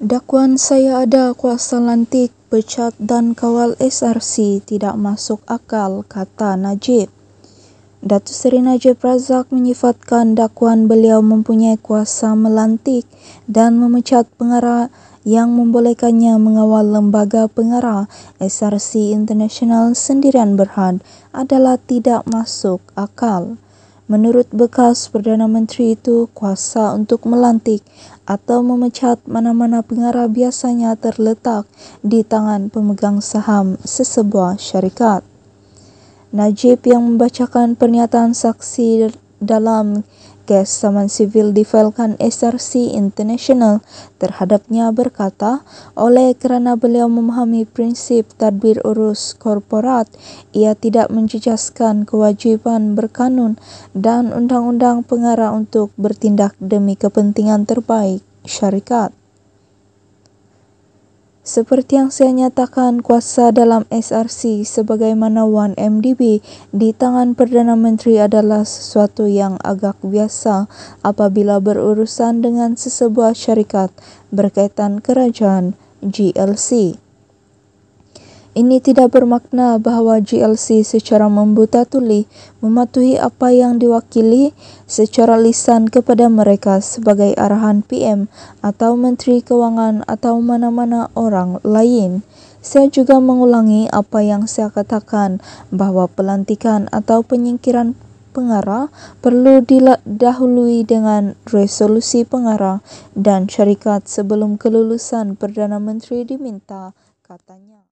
Dakwaan saya ada kuasa lantik, pecat dan kawal SRC tidak masuk akal, kata Najib. Datu Seri Najib Razak menyifatkan dakwaan beliau mempunyai kuasa melantik dan memecat pengarah yang membolehkannya mengawal lembaga pengarah SRC International sendirian berhad adalah tidak masuk akal. Menurut bekas Perdana Menteri itu, kuasa untuk melantik atau memecat mana-mana pengarah biasanya terletak di tangan pemegang saham sesebuah syarikat. Najib yang membacakan pernyataan saksi dalam kes saman sivil di Falcon SRC International terhadapnya berkata, oleh kerana beliau memahami prinsip tadbir urus korporat, ia tidak menjejaskan kewajiban berkanun dan undang-undang pengarah untuk bertindak demi kepentingan terbaik syarikat. Seperti yang saya nyatakan kuasa dalam SRC sebagaimana 1MDB di tangan Perdana Menteri adalah sesuatu yang agak biasa apabila berurusan dengan sesebuah syarikat berkaitan kerajaan GLC. Ini tidak bermakna bahawa GLC secara membuta tuli mematuhi apa yang diwakili secara lisan kepada mereka sebagai arahan PM atau Menteri Kewangan atau mana-mana orang lain. Saya juga mengulangi apa yang saya katakan bahawa pelantikan atau penyingkiran pengarah perlu didahului dengan resolusi pengarah dan syarikat sebelum kelulusan Perdana Menteri diminta, katanya.